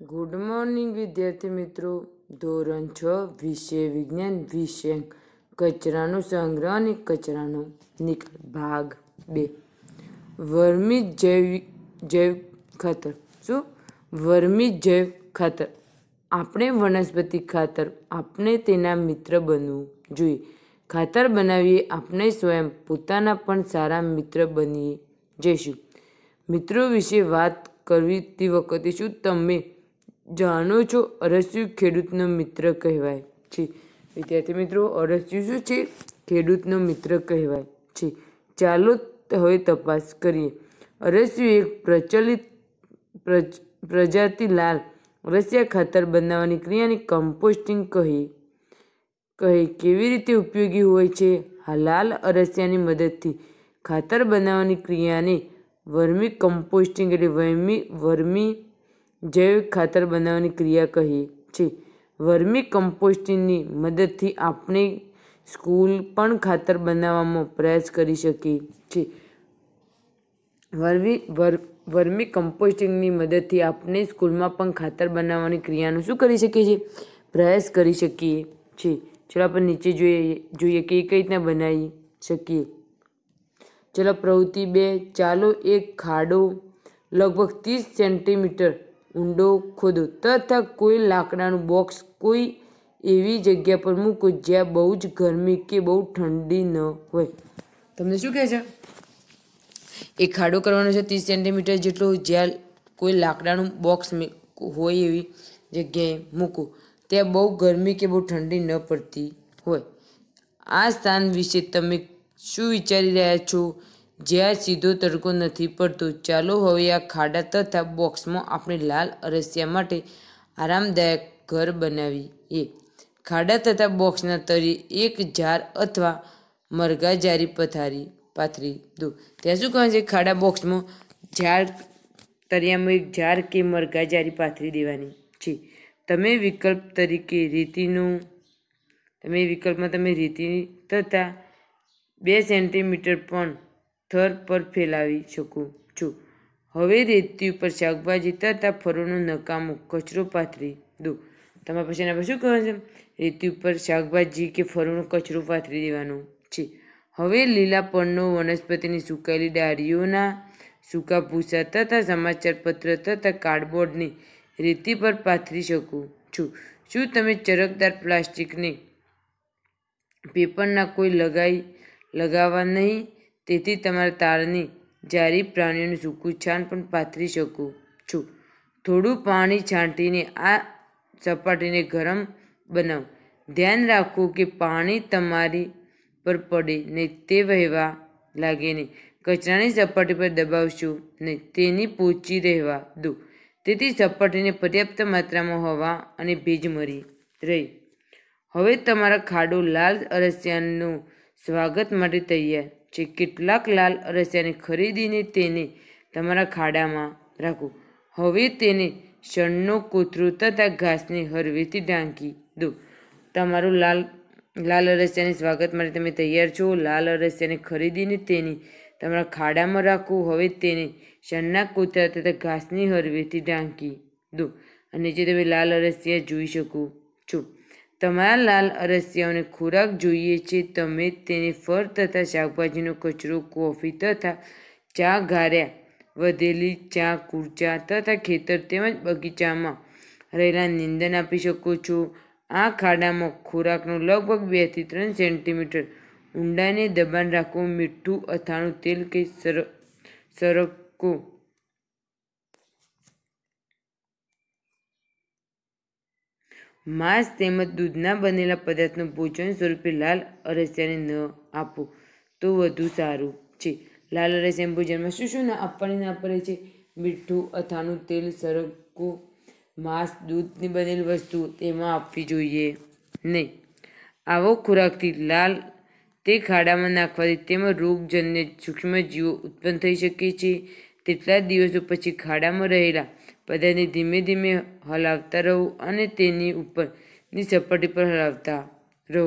good morning વિદ્યાર્થી મિત્રો ધોરણ છ વિષય વિજ્ઞાન વિષય કચરાનો સંગ્રહ અને કચરાનો નિકાલ ભાગ બે વર્મી જૈવિક જૈવ ખાતર શું વર્મી જૈવ ખાતર આપણે વનસ્પતિ ખાતર આપણે તેના મિત્ર બનવું જોઈએ ખાતર બનાવીએ આપણે સ્વયં પોતાના પણ સારા મિત્ર બનીએ જઈશું મિત્રો વિશે વાત કરવી તે વખતે શું તમે જાણો છો અરસિયું ખેડૂતનો મિત્ર કહેવાય છે વિદ્યાર્થી મિત્રો અરસ્યું શું છે ખેડૂતનો મિત્ર કહેવાય છે ચાલો હવે તપાસ કરીએ અરસ્યું એક પ્રચલિત પ્રજાતિ લાલ રસિયા ખાતર બનાવવાની ક્રિયાને કમ્પોસ્ટિંગ કહી કહે કેવી રીતે ઉપયોગી હોય છે લાલ અરસિયાની મદદથી ખાતર બનાવવાની ક્રિયાને વર્મી કમ્પોસ્ટિંગ એટલે વર્મી વર્મી જૈવિક ખાતર બનાવવાની ક્રિયા કહીએ છીએ વર્મી કમ્પોસ્ટિંગની મદદથી આપણે સ્કૂલ પણ ખાતર બનાવવામાં પ્રયાસ કરી શકીએ છીએ વર્મી વર્મી કમ્પોસ્ટિંગની મદદથી આપણે સ્કૂલમાં પણ ખાતર બનાવવાની ક્રિયાનું શું કરી શકીએ છીએ પ્રયાસ કરી શકીએ છીએ ચલો આપણે નીચે જોઈએ જોઈએ કે એ કઈ રીતના બનાવી શકીએ ચલો પ્રવૃત્તિ બે ચાલો એક ખાડો લગભગ ત્રીસ સેન્ટીમીટર ઊંડો ખોદો તથા કોઈ લાકડાનું બોક્સ કોઈ એવી જગ્યા પર મૂકો જ્યાં બહુ જ ગરમી કે બહુ ઠંડી ન હોય તમને શું કહે છે એ ખાડો કરવાનો છે ત્રીસ સેન્ટીમીટર જેટલો જ્યાં કોઈ લાકડાનું બોક્સ હોય એવી જગ્યાએ મૂકો ત્યાં બહુ ગરમી કે બહુ ઠંડી ન પડતી હોય આ સ્થાન વિશે તમે શું વિચારી રહ્યા છો જ્યાં સીધો તડકો નથી પડતો ચાલો હવે આ ખાડા તથા બોક્સમાં આપણે લાલ અરસિયા માટે આરામદાયક ઘર બનાવીએ ખાડા તથા બોક્સના તરી એક ઝાર અથવા મરઘા જારી પથારી પાથરી દો ત્યાં શું કહે છે ખાડા બોક્સમાં ઝાર તરિયામાં એક ઝાર કે મરઘા જારી પાથરી દેવાની છે તમે વિકલ્પ તરીકે રેતીનું તમે વિકલ્પમાં તમે રેતી તથા બે સેન્ટીમીટર પણ થર પર ફેલાવી શકું છું હવે રેતી ઉપર શાકભાજી તથા ફળોનો નકામો કચરો પાથરી દો તમારા પછી એના પર શું કહેવાનું છે રેતી ઉપર શાકભાજી કે ફળોનો કચરો પાથરી દેવાનો છે હવે લીલા પર્ણો વનસ્પતિની સુકાયેલી ડાળીઓના સૂકા ભૂસા તથા સમાચારપત્ર તથા કાર્ડબોર્ડની રેતી પર પાથરી શકું છું શું તમે ચરકદાર પ્લાસ્ટિકને પેપરના કોઈ લગાવી લગાવવા નહીં તેથી તમારા તારની જારી પ્રાણીઓનું સૂકું છાણ પણ પાથરી શકું છું થોડું પાણી છાંટીને આ સપાટીને ગરમ બનાવો ધ્યાન રાખો કે પાણી તમારી પર પડે નહીં તે વહેવા લાગે નહીં કચરાની સપાટી પર દબાવશો નહીં તેની પોચી રહેવા દો તેથી સપાટીને પર્યાપ્ત માત્રામાં હવા અને ભેજ મરી રહી હવે તમારા ખાડો લાલ અરસિયાનું સ્વાગત માટે તૈયાર જે કેટલાક લાલ અરસિયાને ખરીદીને તેને તમારા ખાડામાં રાખો હવે તેને શણનો કોથરો તથા ઘાસને હરવેથી ઢાંકી દો તમારું લાલ લાલ અરસિયાને સ્વાગત માટે તમે તૈયાર છો લાલ અરસિયાને ખરીદીને તેને તમારા ખાડામાં રાખો હવે તેને શણના કોથરા તથા ઘાસની હરવેથી ઢાંકી દો અને જે તમે લાલ અરસિયા જોઈ શકો તમારા લાલ અરસિયાઓને ખોરાક જોઈએ છે તમે તેને ફળ તથા શાકભાજીનો કચરો કોફી તથા ચા ગાર્યા વધેલી ચા કુરચા તથા ખેતર તેમજ બગીચામાં રહેલા નિંદન આપી શકો છો આ ખાડામાં ખોરાકનો લગભગ બેથી ત્રણ સેન્ટીમીટર ઊંડાને દબાણ રાખવું મીઠું અથાણું તેલ કે સર સરકો માંસ તેમજ દૂધના બનેલા પદાર્થનું ભોજન સ્વરૂપે લાલ અરસિયાને ન આપો તો વધુ સારું છે લાલ અરસિયાના ભોજનમાં શું શું ના આપવાની ના પડે છે મીઠું અથાણું તેલ સરકું માંસ દૂધની બનેલી વસ્તુ તેમાં આપવી જોઈએ નહીં આવો ખોરાકથી લાલ તે ખાડામાં નાખવાથી તેમાં રોગજન્ય સૂક્ષ્મજીવો ઉત્પન્ન થઈ શકે છે તેટલા દિવસો પછી ખાડામાં રહેલા પદાને ધીમે ધીમે હલાવતા રહો અને તેની ઉપરની સપાટી પર હલાવતા રહો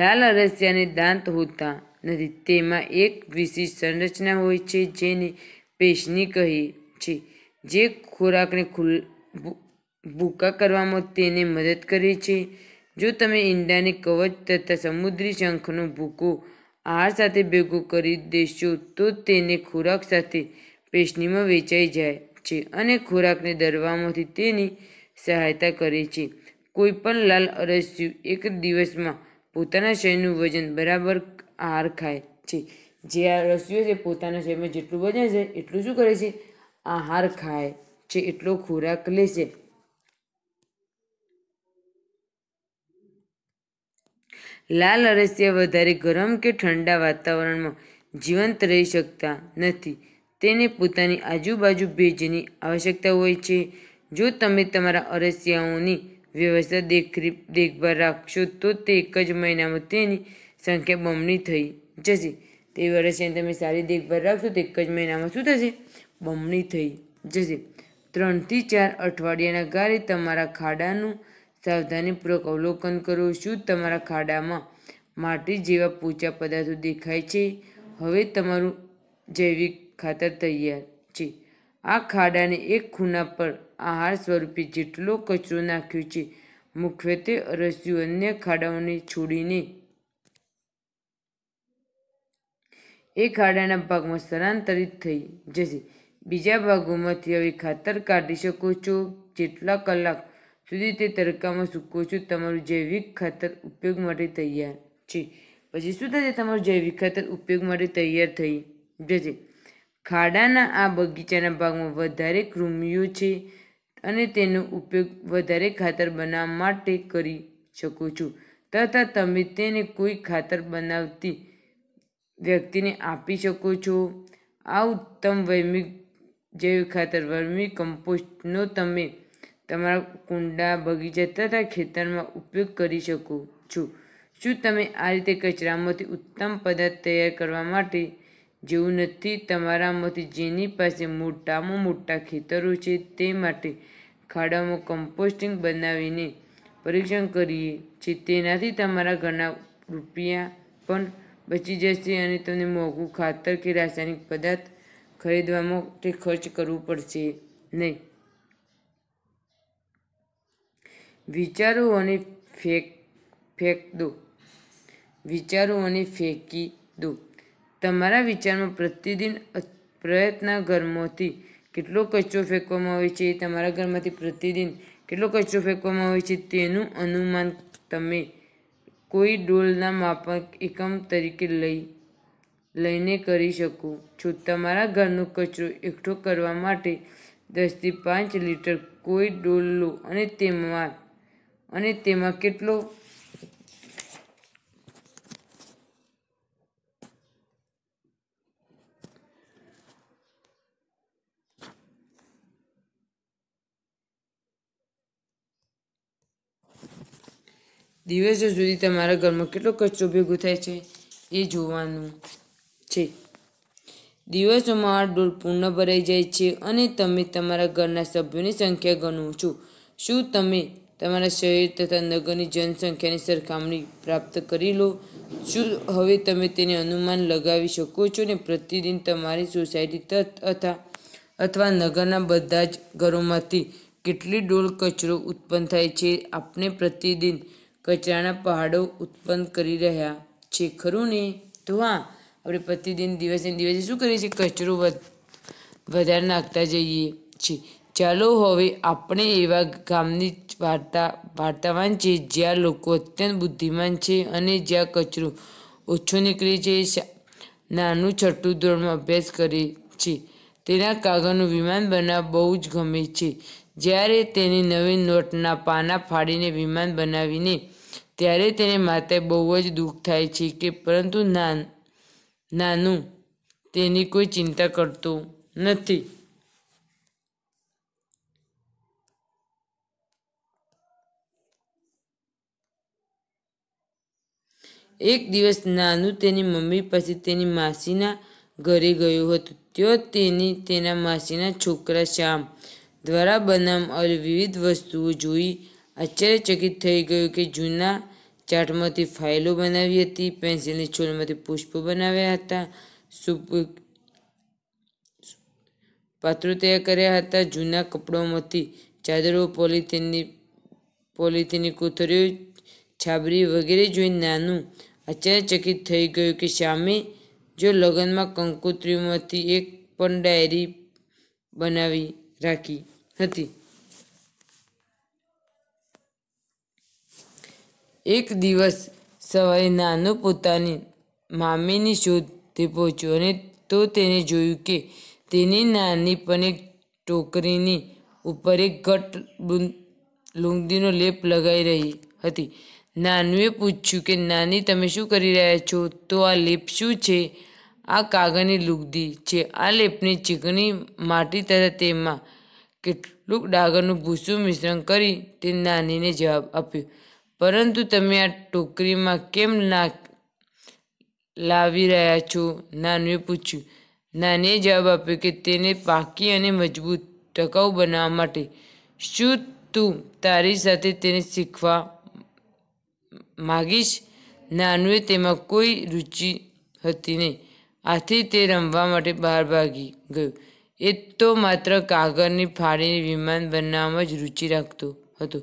લાલ અરસિયાને દાંત હોતા નથી તેમાં એક વિશિષ્ટ સંરચના હોય છે જેને પેશની કહે છે જે ખોરાકને ખુલ ભૂકા કરવામાં તેને મદદ કરે છે જો તમે ઈંડાને કવચ તથા સમુદ્રી શંખનો ભૂકો આહાર સાથે ભેગું કરી દેશો તો તેને ખોરાક સાથે પેશનીમાં વેચાઈ જાય છે અને ખોરાકને દરવામાંથી તેની સહાયતા કરે છે કોઈ પણ લાલ અરસ્યું એક દિવસમાં પોતાના શરીરનું વજન બરાબર આહાર ખાય છે જે આ રસ્યું છે પોતાના શરીરમાં જેટલું વજન છે એટલું શું કરે છે આહાર ખાય છે એટલો ખોરાક લેશે લાલ અરસિયા વધારે ગરમ કે ઠંડા વાતાવરણમાં જીવંત રહી શકતા નથી તેને પોતાની આજુબાજુ ભેજની આવશ્યકતા હોય છે જો તમે તમારા અરસિયાઓની વ્યવસ્થા દેખરેખ દેખભાળ રાખશો તો તે એક જ મહિનામાં તેની સંખ્યા બમણી થઈ જશે તે અરસિયાની તમે સારી દેખભાળ રાખશો તો એક જ મહિનામાં શું થશે બમણી થઈ જશે ત્રણથી ચાર અઠવાડિયાના ગાળે તમારા ખાડાનું સાવધાનીપૂર્વક અવલોકન કરો શું તમારા ખાડામાં માટી જેવા પૂચા પદાર્થો દેખાય છે હવે તમારું જૈવિક ખાતર તૈયાર છે આ ખાડાને એક ખૂણા પર આહાર સ્વરૂપે જેટલો કચરો નાખ્યો છે મુખ્યત્વે અરસ્યું અન્ય ખાડાઓને છોડીને એ ખાડાના ભાગમાં સ્થળાંતરિત થઈ જશે બીજા ભાગોમાંથી હવે ખાતર કાઢી શકો છો જેટલા કલાક સુધી તે તડકામાં સૂકો છો તમારું જૈવિક ખાતર ઉપયોગ માટે તૈયાર છે પછી શું થશે તમારું જૈવિક ખાતર ઉપયોગ માટે તૈયાર થઈ જશે ખાડાના આ બગીચાના ભાગમાં વધારે કૃમિઓ છે અને તેનો ઉપયોગ વધારે ખાતર બનાવવા માટે કરી શકો છો તથા તમે તેને કોઈ ખાતર બનાવતી વ્યક્તિને આપી શકો છો આ ઉત્તમ વૈમિક જૈવિક ખાતર વર્મી કમ્પોસ્ટનો તમે તમારા કુંડા બગીચા તથા ખેતરમાં ઉપયોગ કરી શકો છો શું તમે આ રીતે કચરામાંથી ઉત્તમ પદાર્થ તૈયાર કરવા માટે જેવું નથી તમારામાંથી જેની પાસે મોટામાં મોટા ખેતરો છે તે માટે ખાડામાં કમ્પોસ્ટિંગ બનાવીને પરીક્ષણ કરીએ છીએ તેનાથી તમારા ઘણા રૂપિયા પણ બચી જશે અને તમને મોંઘું ખાતર કે રાસાયણિક પદાર્થ ખરીદવા માટે ખર્ચ કરવું પડશે નહીં વિચારું અને ફેંક ફેંક દો વિચારું અને ફેંકી દો તમારા વિચારમાં પ્રતિદિન પ્રયત્ન ઘરમાંથી કેટલો કચરો ફેંકવામાં આવે છે તમારા ઘરમાંથી પ્રતિદિન કેટલો કચરો ફેંકવામાં આવે છે તેનું અનુમાન તમે કોઈ ડોલના માપક એકમ તરીકે લઈ લઈને કરી શકો છો તમારા ઘરનો કચરો એકઠો કરવા માટે દસથી પાંચ લીટર કોઈ ડોલ લો અને તેમાં અને તેમાં કેટલો દિવસો સુધી તમારા ઘરમાં કેટલો કચરો ભેગો થાય છે એ જોવાનું છે દિવસોમાં આ ડોલ પૂર્ણ ભરાઈ જાય છે અને તમે તમારા ઘરના સભ્યોની સંખ્યા ગણો છો શું તમે તમારા શરીર તથા નગરની જનસંખ્યાની સરખામણી પ્રાપ્ત કરી લો શું હવે તમે તેને અનુમાન લગાવી શકો છો ને પ્રતિદિન તમારી સોસાયટી તથ અથવા અથવા નગરના બધા જ ઘરોમાંથી કેટલી ડોલ કચરો ઉત્પન્ન થાય છે આપણે પ્રતિદિન કચરાના પહાડો ઉત્પન્ન કરી રહ્યા છે ખરું ને તો હા આપણે પ્રતિદિન દિવસે દિવસે શું કરીએ છીએ કચરો વધારે નાખતા જઈએ છીએ ચાલો હવે આપણે એવા ગામની વાર્તા વાર્તાવાન છે જ્યાં લોકો અત્યંત બુદ્ધિમાન છે અને જ્યાં કચરો ઓછો નીકળે છે નાનું છઠ્ઠું ધોરણમાં અભ્યાસ કરે છે તેના કાગળનું વિમાન બનાવ બહુ જ ગમે છે જ્યારે તેની નવી નોટના પાના ફાડીને વિમાન બનાવીને ત્યારે તેને માથે બહુ જ દુઃખ થાય છે કે પરંતુ નાન નાનું તેની કોઈ ચિંતા કરતું નથી એક દિવસ નાનું તેની મમ્મી પાસે તેની માસીના ઘરે ગયું હતું ત્યાં તેની તેના માસીના છોકરા શ્યામ દ્વારા બનાવવા વિવિધ વસ્તુઓ જોઈ આશ્ચર્યચકિત થઈ ગયું કે જૂના ચાટમાંથી ફાઇલો બનાવી હતી પેન્સિલની છોલમાંથી પુષ્પો બનાવ્યા હતા સુપ પાત્રો તૈયાર કર્યા હતા જૂના કપડામાંથી ચાદરો પોલિથીનની પોલિથીનની કોથળીઓ છાબરી વગેરે જોઈ નાનું આશ્ચર્યચકિત થઈ ગયું કે શ્યામે જો લગ્નમાં કંકોત્રીમાંથી એક પણ ડાયરી બનાવી રાખી હતી એક દિવસ સવારે નાનો પોતાની મામીની શોધે પહોંચ્યો અને તો તેને જોયું કે તેની નાની પણ એક ટોકરીની ઉપર એક ઘટ બુંદ લુંગદીનો લેપ લગાઈ રહી હતી નાનુએ પૂછ્યું કે નાની તમે શું કરી રહ્યા છો તો આ લેપ શું છે આ કાગળની લુગદી છે આ લેપની ચીકણી માટી તથા તેમાં કેટલુંક ડાગરનું ભૂસું મિશ્રણ કરી તે નાનીને જવાબ આપ્યો પરંતુ તમે આ ટોકરીમાં કેમ ના લાવી રહ્યા છો નાનુએ પૂછ્યું નાનીએ જવાબ આપ્યો કે તેને પાકી અને મજબૂત ટકાઉ બનાવવા માટે શું તું તારી સાથે તેને શીખવા માગીશ નાનુએ તેમાં કોઈ રુચિ હતી નહીં આથી તે રમવા માટે બહાર ભાગી ગયું એ તો માત્ર કાગળની ફાળીને વિમાન બનાવવામાં જ રુચિ રાખતો હતો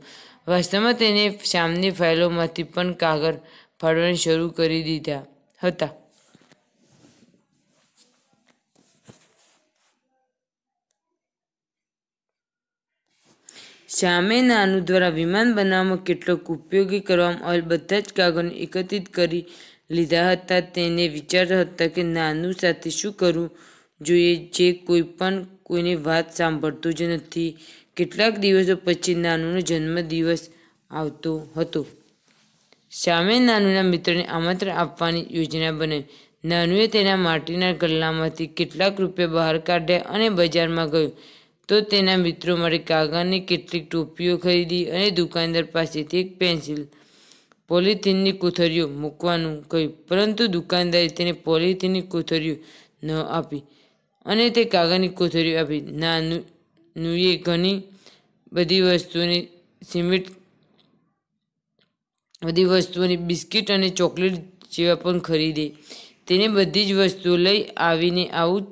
વાસ્તવમાં તેને સામની ફાઇલોમાંથી પણ કાગળ ફાડવાની શરૂ કરી દીધા હતા સામેના અણુ દ્વારા વિમાન બનાવવામાં કેટલોક ઉપયોગી કરવામાં આવેલ બધા જ કાગળને એકત્રિત કરી લીધા હતા તેને વિચારતા હતા કે નાનું સાથે શું કરવું જોઈએ જે કોઈ પણ કોઈને વાત સાંભળતું જ નથી કેટલાક દિવસો પછી નાનુનો જન્મદિવસ આવતો હતો સામે નાનુના મિત્રને આમંત્રણ આપવાની યોજના બનાવી નાનુએ તેના માટીના ગલ્લામાંથી કેટલાક રૂપિયા બહાર કાઢ્યા અને બજારમાં ગયો તો તેના મિત્રો માટે કાગળની કેટલીક ટોપીઓ ખરીદી અને દુકાનદાર પાસેથી એક પેન્સિલ પોલિથીનની કોથળીઓ મૂકવાનું કહ્યું પરંતુ દુકાનદારે તેને પોલિથીનની કોથળીઓ ન આપી અને તે કાગળની કોથળીઓ આપી ના નુએ ઘણી બધી વસ્તુઓની સિમેન્ટ બધી વસ્તુઓની બિસ્કિટ અને ચોકલેટ જેવા પણ ખરીદી તેને બધી જ વસ્તુઓ લઈ આવીને આવું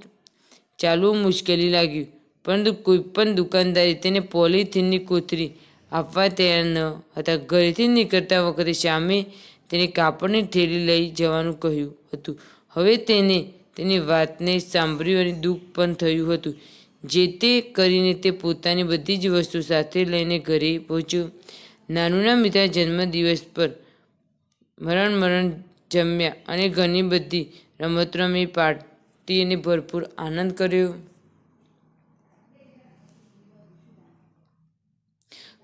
ચાલવું મુશ્કેલી લાગ્યું પરંતુ કોઈપણ દુકાનદારે તેને પોલિથીનની કોથળી આપવા તૈયાર ન હતા ઘરેથી નીકળતા વખતે શ્યામે તેને કાપડની થેલી લઈ જવાનું કહ્યું હતું હવે તેને તેની વાતને સાંભળ્યું અને દુઃખ પણ થયું હતું જે તે કરીને તે પોતાની બધી જ વસ્તુ સાથે લઈને ઘરે પહોંચ્યો નાનુના મિત્ર જન્મદિવસ પર મરણ મરણ જમ્યા અને ઘણી બધી રમત રમી પાર્ટીને ભરપૂર આનંદ કર્યો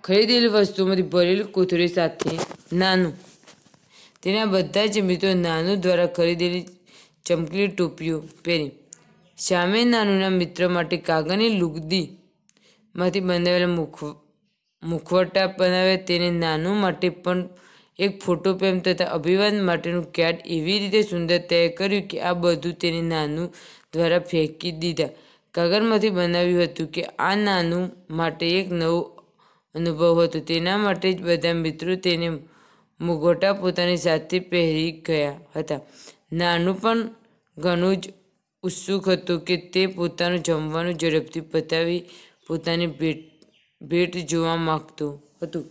ખરીદેલી વસ્તુમાંથી ભરેલી કોથળી સાથે નાનું તેના બધા જ મિત્રો નાનું દ્વારા ખરીદેલી ચમકલી ટોપીઓ પહેરી સામે નાનુના મિત્ર માટે કાગળની લુગદીમાંથી બનાવેલા મુખ મુખવટા બનાવ્યા તેને નાનું માટે પણ એક ફોટો પ્રેમ તથા અભિવાદન માટેનું કાર્ડ એવી રીતે સુંદર તૈયાર કર્યું કે આ બધું તેને નાનું દ્વારા ફેંકી દીધા કાગળમાંથી બનાવ્યું હતું કે આ નાનું માટે એક નવું અનુભવ હતો તેના માટે જ બધા મિત્રો તેને મુગોટા પોતાની સાથે પહેરી ગયા હતા નાનું પણ ઘણું જ ઉત્સુક હતું કે તે પોતાનું જમવાનું ઝડપથી પતાવી પોતાની ભેટ ભેટ જોવા માગતું હતું